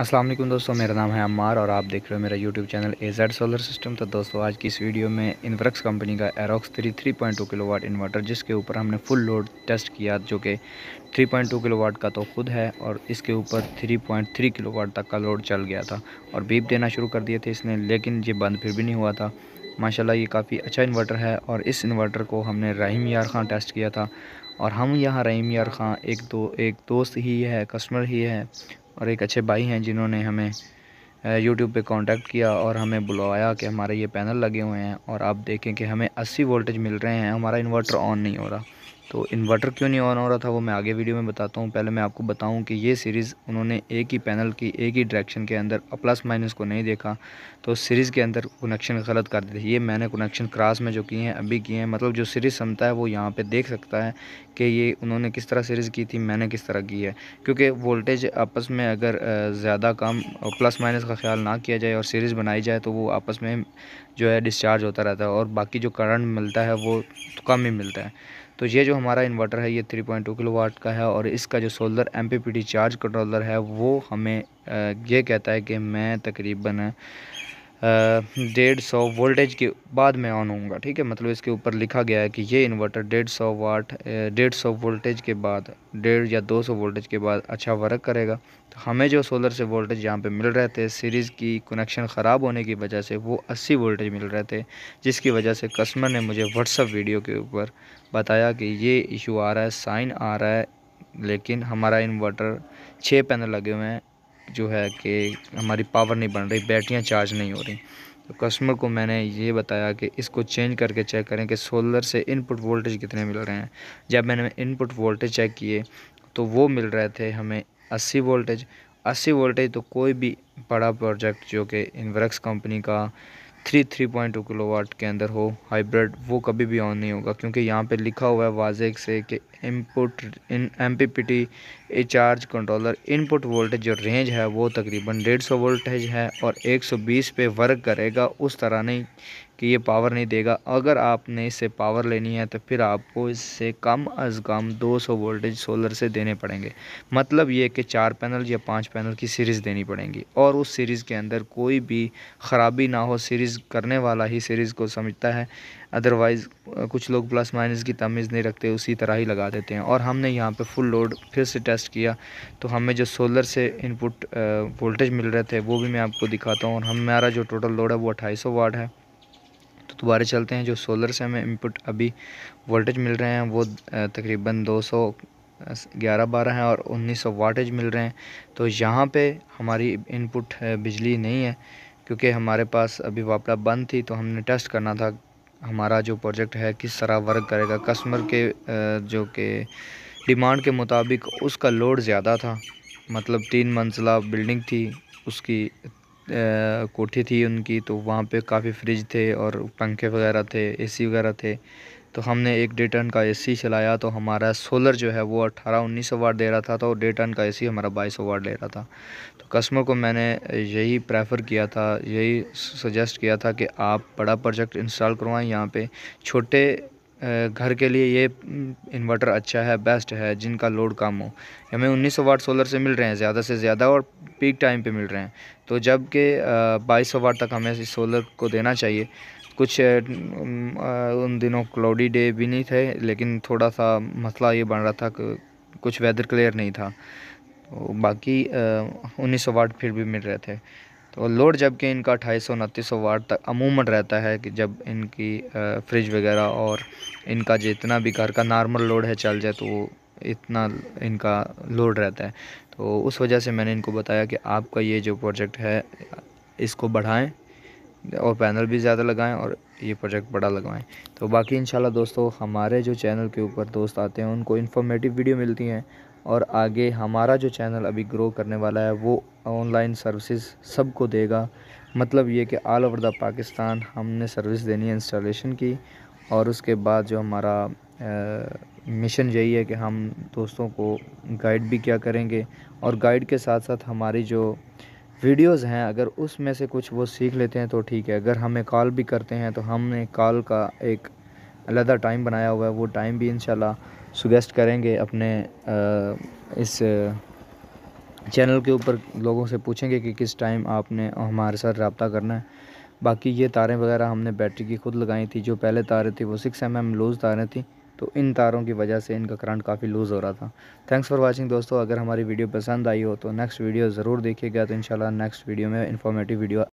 असलम दोस्तों मेरा नाम है अमार और आप देख रहे हो मेरा YouTube channel A Z solar system तो दोस्तों आज की इस वीडियो में इनफ्रक्स कंपनी का Aerox three three point two kilowatt inverter जिसके ऊपर हमने फुल लोड टेस्ट किया जो कि three point two kilowatt का तो खुद है और इसके ऊपर three point three kilowatt तक का लोड चल गया था और बीप देना शुरू कर दिए थे इसने लेकिन ये बंद फिर भी नहीं हुआ था माशाल्लाह ये काफ़ी अच्छा इन्वर्टर है और इस इन्वर्टर को हमने रहीम यार खां टेस्ट किया था और हम यहाँ रहीम यार खां एक दो एक दोस्त ही है कस्टमर ही है और एक अच्छे भाई हैं जिन्होंने हमें यूट्यूब पे कांटेक्ट किया और हमें बुलवाया कि हमारे ये पैनल लगे हुए हैं और आप देखें कि हमें 80 वोल्टेज मिल रहे हैं हमारा इन्वर्टर ऑन नहीं हो रहा तो इन्वर्टर क्यों नहीं ऑन हो रहा था वो मैं आगे वीडियो में बताता हूँ पहले मैं आपको बताऊँ कि ये सीरीज़ उन्होंने एक ही पैनल की एक ही डायरेक्शन के अंदर प्लस माइनस को नहीं देखा तो सीरीज़ के अंदर कनेक्शन गलत कर दिए ये मैंने कनेक्शन क्रॉस में जो किए हैं अभी किए हैं मतलब जो सीरीज़ समता है वो यहाँ पर देख सकता है कि ये उन्होंने किस तरह सीरीज़ की थी मैंने किस तरह की है क्योंकि वोल्टेज आपस में अगर ज़्यादा कम प्लस माइनस का ख्याल ना किया जाए और सीरीज़ बनाई जाए तो वो आपस में जो है डिस्चार्ज होता रहता है और बाकी जो करंट मिलता है वो कम ही मिलता है तो ये जो हमारा इन्वर्टर है ये 3.2 किलोवाट का है और इसका जो सोलर एम चार्ज कंट्रोलर है वो हमें ये कहता है कि मैं तकरीबन डेढ़ सौ वोल्टेज के बाद मैं ऑन होऊंगा ठीक है मतलब इसके ऊपर लिखा गया है कि ये इन्वर्टर डेढ़ सौ वाट डेढ़ सौ वोल्टेज के बाद डेढ़ या दो सौ वोल्टेज के बाद अच्छा वर्क करेगा तो हमें जो सोलर से वोल्टेज यहाँ पे मिल रहे थे सीरीज़ की कनेक्शन ख़राब होने की वजह से वो अस्सी वोल्टेज मिल रहे थे जिसकी वजह से कस्टमर ने मुझे व्हाट्सअप वीडियो के ऊपर बताया कि ये इशू आ रहा है साइन आ रहा है लेकिन हमारा इन्वर्टर छः पैनल लगे हुए हैं जो है कि हमारी पावर नहीं बन रही बैटरियाँ चार्ज नहीं हो रही तो कस्टमर को मैंने ये बताया कि इसको चेंज करके चेक करें कि सोलर से इनपुट वोल्टेज कितने मिल रहे हैं जब मैंने इनपुट वोल्टेज चेक किए तो वो मिल रहे थे हमें अस्सी वोल्टेज अस्सी वोल्टेज तो कोई भी बड़ा प्रोजेक्ट जो कि इनवरक्स कंपनी का three three point two kilowatt के अंदर हो हाइब्रिड वो कभी भी ऑन नहीं होगा क्योंकि यहाँ पे लिखा हुआ है वाजेक से कि input in M P P T a charge controller input voltage जो रेंज है वो तकरीबन डेढ़ सौ वोल्टेज है और एक सौ बीस पे वर्क करेगा उस तरह नहीं कि ये पावर नहीं देगा अगर आपने इससे पावर लेनी है तो फिर आपको इससे कम अज़ कम 200 वोल्टेज सोलर से देने पड़ेंगे मतलब ये कि चार पैनल या पांच पैनल की सीरीज़ देनी पड़ेगी और उस सीरीज़ के अंदर कोई भी ख़राबी ना हो सीरीज़ करने वाला ही सीरीज़ को समझता है अदरवाइज़ कुछ लोग प्लस माइनस की तमीज़ नहीं रखते उसी तरह ही लगा देते हैं और हमने यहाँ पर फुल लोड फिर से टेस्ट किया तो हमें जो सोलर से इनपुट वोल्टेज मिल रहे थे वो भी मैं आपको दिखाता हूँ और हमारा जो टोटल लोड है वो अट्ठाईस वाट है दोबारा चलते हैं जो सोलर से हमें इनपुट अभी वोल्टेज मिल रहे हैं वो तकरीबन 200 ग्यारह बारह हैं और 1900 वाटेज मिल रहे हैं तो यहाँ पे हमारी इनपुट बिजली नहीं है क्योंकि हमारे पास अभी वापड़ा बंद थी तो हमने टेस्ट करना था हमारा जो प्रोजेक्ट है किस तरह वर्क करेगा कस्टमर के जो कि डिमांड के मुताबिक उसका लोड ज़्यादा था मतलब तीन मंजिला बिल्डिंग थी उसकी कोठी थी उनकी तो वहाँ पे काफ़ी फ्रिज थे और पंखे वगैरह थे एसी वगैरह थे तो हमने एक डे टन का एसी चलाया तो हमारा सोलर जो है वो अट्ठारह उन्नीस सौ वाट दे रहा था तो डे टन का एसी हमारा बाईस सौ वाट दे रहा था तो कस्टमर को मैंने यही प्रेफर किया था यही सजेस्ट किया था कि आप बड़ा प्रोजेक्ट इंस्टॉल करवाएं यहाँ पे छोटे घर के लिए ये इन्वर्टर हम्म, अच्छा है बेस्ट है जिनका लोड कम हो हमें 1900 वाट सोलर से मिल रहे हैं ज़्यादा से ज़्यादा और पीक टाइम पे मिल रहे हैं तो जब के बाईस वाट तक हमें इस सोलर को देना चाहिए कुछ उन दिनों क्लाउडी डे भी नहीं थे लेकिन थोड़ा सा मसला ये बन रहा था कि कुछ वेदर क्लियर नहीं था तो बाकी उन्नीस सौ वाट फिर भी मिल रहे थे तो लोड जबकि इनका अट्ठाईस सौ उनतीस सौ वाट तक अमूमन रहता है कि जब इनकी फ्रिज वगैरह और इनका जितना भी घर का नॉर्मल लोड है चल जाए तो इतना इनका लोड रहता है तो उस वजह से मैंने इनको बताया कि आपका ये जो प्रोजेक्ट है इसको बढ़ाएं और पैनल भी ज़्यादा लगाएं और ये प्रोजेक्ट बड़ा लगवाएं तो बाकी इंशाल्लाह दोस्तों हमारे जो चैनल के ऊपर दोस्त आते हैं उनको इन्फॉर्मेटिव वीडियो मिलती हैं और आगे हमारा जो चैनल अभी ग्रो करने वाला है वो ऑनलाइन सर्विसेज सबको देगा मतलब ये कि ऑल ओवर द पाकिस्तान हमने सर्विस देनी है इंस्टॉलेशन की और उसके बाद जो हमारा मिशन यही है कि हम दोस्तों को गाइड भी क्या करेंगे और गाइड के साथ साथ हमारी जो वीडियोस हैं अगर उसमें से कुछ वो सीख लेते हैं तो ठीक है अगर हमें कॉल भी करते हैं तो हमने कॉल का एक अलहदा टाइम बनाया हुआ है वो टाइम भी इन सुगेस्ट करेंगे अपने इस चैनल के ऊपर लोगों से पूछेंगे कि किस टाइम आपने हमारे साथ रबता करना है बाकी ये तारें वगैरह हमने बैटरी की खुद लगाई थी जो पहले तारें थी वो सिक्स एम एम लूज़ तारें थी तो इन तारों की वजह से इनका करंट काफ़ी लूज़ हो रहा था थैंक्स फॉर वाचिंग दोस्तों अगर हमारी वीडियो पसंद आई हो तो नेक्स्ट वीडियो ज़रूर देखिएगा तो इन नेक्स्ट वीडियो में इन्फॉर्मेटिव वीडियो